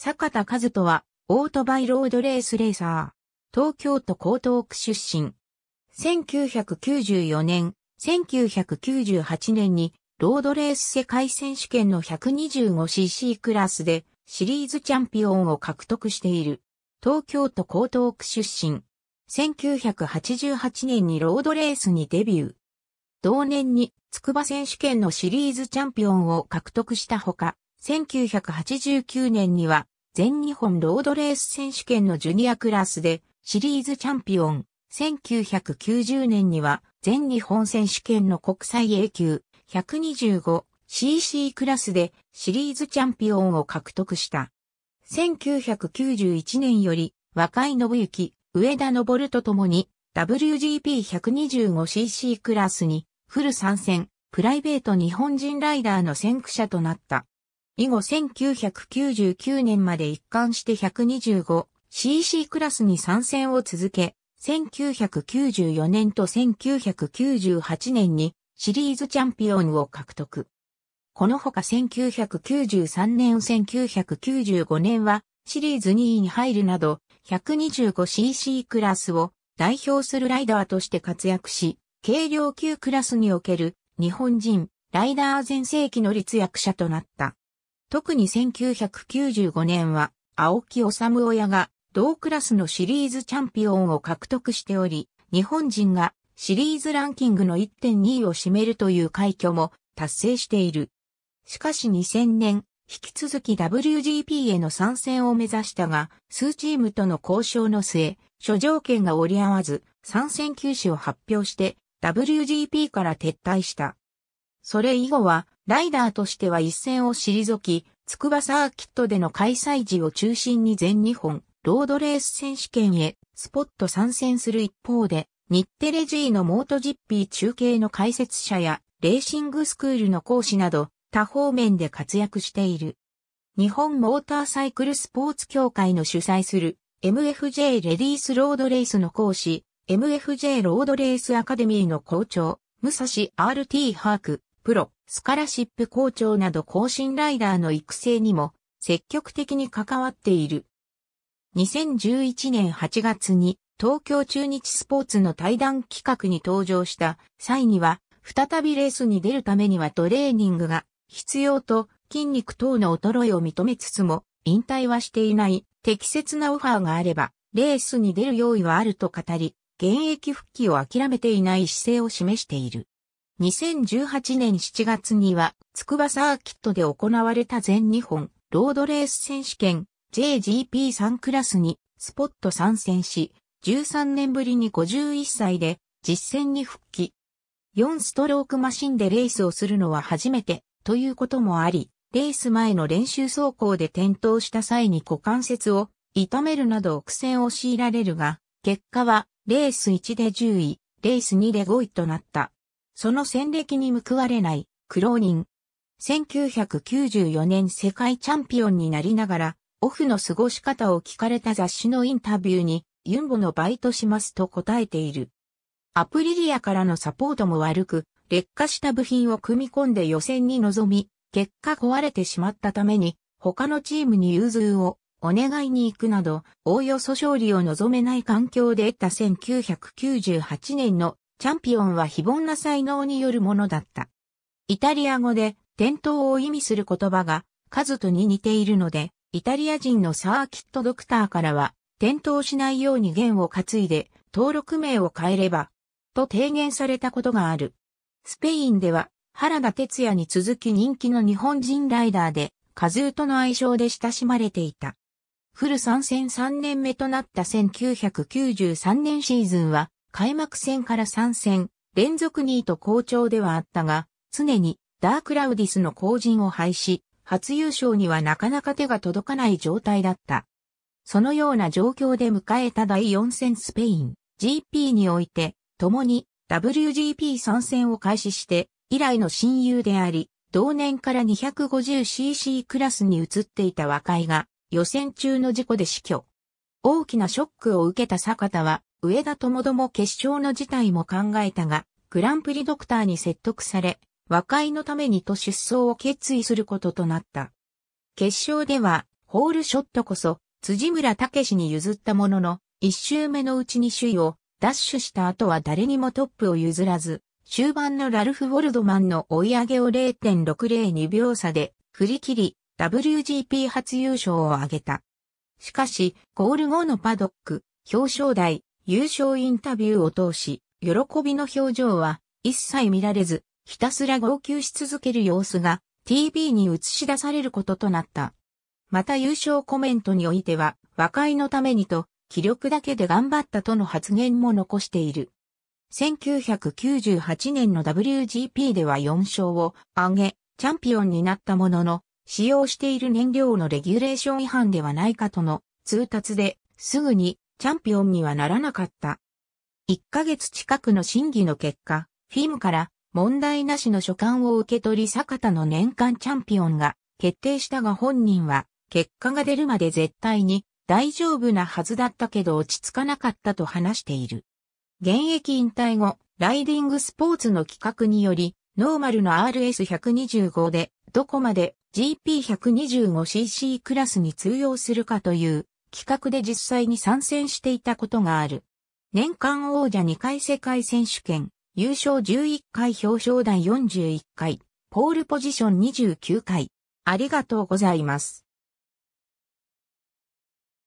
坂田和人は、オートバイロードレースレーサー。東京都江東区出身。1994年、1998年に、ロードレース世界選手権の 125cc クラスで、シリーズチャンピオンを獲得している。東京都江東区出身。1988年にロードレースにデビュー。同年に、筑波選手権のシリーズチャンピオンを獲得したほか、1989年には全日本ロードレース選手権のジュニアクラスでシリーズチャンピオン。1990年には全日本選手権の国際 A 級 125cc クラスでシリーズチャンピオンを獲得した。1991年より若井信行、上田昇と共に WGP125cc クラスにフル参戦、プライベート日本人ライダーの先駆者となった。以後1999年まで一貫して 125cc クラスに参戦を続け、1994年と1998年にシリーズチャンピオンを獲得。このほか1993年1995年はシリーズ2位に入るなど 125cc クラスを代表するライダーとして活躍し、軽量級クラスにおける日本人ライダー全盛期の立役者となった。特に1995年は、青木治親が同クラスのシリーズチャンピオンを獲得しており、日本人がシリーズランキングの1.2位を占めるという快挙も達成している。しかし2000年、引き続き WGP への参戦を目指したが、数チームとの交渉の末、諸条件が折り合わず、参戦休止を発表して、WGP から撤退した。それ以後は、ライダーとしては一戦を退き、筑波サーキットでの開催時を中心に全日本、ロードレース選手権へ、スポット参戦する一方で、日テレ G のモートジッピー中継の解説者や、レーシングスクールの講師など、多方面で活躍している。日本モーターサイクルスポーツ協会の主催する、MFJ レディースロードレースの講師、MFJ ロードレースアカデミーの校長、武蔵 RT ハーク、プロ、スカラシップ校長など更新ライダーの育成にも積極的に関わっている。2011年8月に東京中日スポーツの対談企画に登場した際には、再びレースに出るためにはトレーニングが必要と筋肉等の衰えを認めつつも、引退はしていない適切なオファーがあれば、レースに出る用意はあると語り、現役復帰を諦めていない姿勢を示している。2018年7月には、筑波サーキットで行われた全日本ロードレース選手権 JGP3 クラスにスポット参戦し、13年ぶりに51歳で実戦に復帰。4ストロークマシンでレースをするのは初めてということもあり、レース前の練習走行で転倒した際に股関節を痛めるなど苦戦を強いられるが、結果はレース1で10位、レース2で5位となった。その戦歴に報われない苦労人。1994年世界チャンピオンになりながら、オフの過ごし方を聞かれた雑誌のインタビューに、ユンボのバイトしますと答えている。アプリリアからのサポートも悪く、劣化した部品を組み込んで予選に臨み、結果壊れてしまったために、他のチームに融通をお願いに行くなど、おおよそ勝利を望めない環境で得た1998年のチャンピオンは非凡な才能によるものだった。イタリア語で、転倒を意味する言葉が、数とに似ているので、イタリア人のサーキットドクターからは、転倒しないように弦を担いで、登録名を変えれば、と提言されたことがある。スペインでは、原田哲也に続き人気の日本人ライダーで、カズーとの愛称で親しまれていた。フル参戦3年目となった1993年シーズンは、開幕戦から3戦、連続2位と好調ではあったが、常にダークラウディスの後陣を廃し、初優勝にはなかなか手が届かない状態だった。そのような状況で迎えた第4戦スペイン GP において、共に WGP 参戦を開始して、以来の親友であり、同年から 250cc クラスに移っていた若いが、予選中の事故で死去。大きなショックを受けた坂田は、上田ともども決勝の事態も考えたが、グランプリドクターに説得され、和解のためにと出走を決意することとなった。決勝では、ホールショットこそ、辻村武に譲ったものの、一周目のうちに首位をダッシュした後は誰にもトップを譲らず、終盤のラルフ・ウォルドマンの追い上げを0.602秒差で振り切り、WGP 初優勝を挙げた。しかし、ゴール後のパドック、表彰台、優勝インタビューを通し、喜びの表情は一切見られず、ひたすら号泣し続ける様子が TV に映し出されることとなった。また優勝コメントにおいては、和解のためにと、気力だけで頑張ったとの発言も残している。1998年の WGP では4勝を挙げ、チャンピオンになったものの、使用している燃料のレギュレーション違反ではないかとの通達ですぐにチャンピオンにはならなかった。1ヶ月近くの審議の結果、フィムから問題なしの書簡を受け取り坂田の年間チャンピオンが決定したが本人は結果が出るまで絶対に大丈夫なはずだったけど落ち着かなかったと話している。現役引退後、ライディングスポーツの企画により、ノーマルの RS125 でどこまで GP125cc クラスに通用するかという企画で実際に参戦していたことがある。年間王者2回世界選手権、優勝11回表彰台41回、ポールポジション29回。ありがとうございます。